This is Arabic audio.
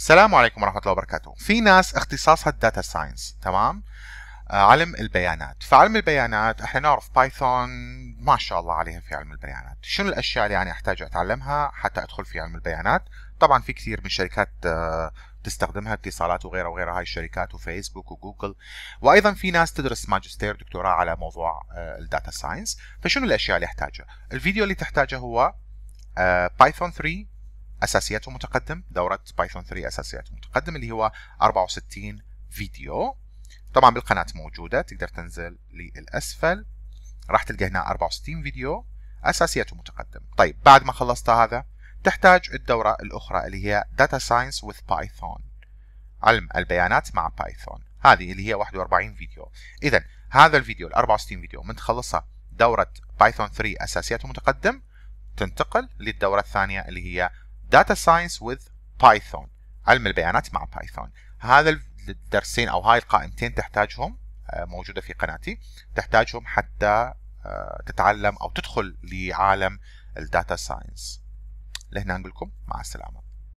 السلام عليكم ورحمه الله وبركاته في ناس اختصاصها الداتا ساينس تمام آه، علم البيانات فعلم البيانات احنا نعرف بايثون ما شاء الله عليها في علم البيانات شنو الاشياء اللي يعني احتاج اتعلمها حتى ادخل في علم البيانات طبعا في كثير من شركات آه، تستخدمها اتصالات وغيرها وغيرها هاي الشركات وفيسبوك وجوجل وايضا في ناس تدرس ماجستير دكتوراه على موضوع آه، الداتا ساينس فشنو الاشياء اللي احتاجها الفيديو اللي تحتاجه هو بايثون 3 اساسياته متقدم دوره بايثون 3 اساسياته متقدم اللي هو 64 فيديو طبعا بالقناه موجوده تقدر تنزل للاسفل راح تلقى هنا 64 فيديو اساسياته متقدم طيب بعد ما خلصت هذا تحتاج الدوره الاخرى اللي هي داتا ساينس وذ بايثون علم البيانات مع بايثون هذه اللي هي 41 فيديو اذا هذا الفيديو ال 64 فيديو من تخلصها دوره بايثون 3 اساسياته متقدم تنتقل للدوره الثانيه اللي هي داتا ساينس وذ بايثون علم البيانات مع بايثون هذا الدرسين او هاي القائمتين تحتاجهم آه، موجوده في قناتي تحتاجهم حتى آه، تتعلم او تدخل لعالم الداتا ساينس لهنا نقول لكم مع السلامه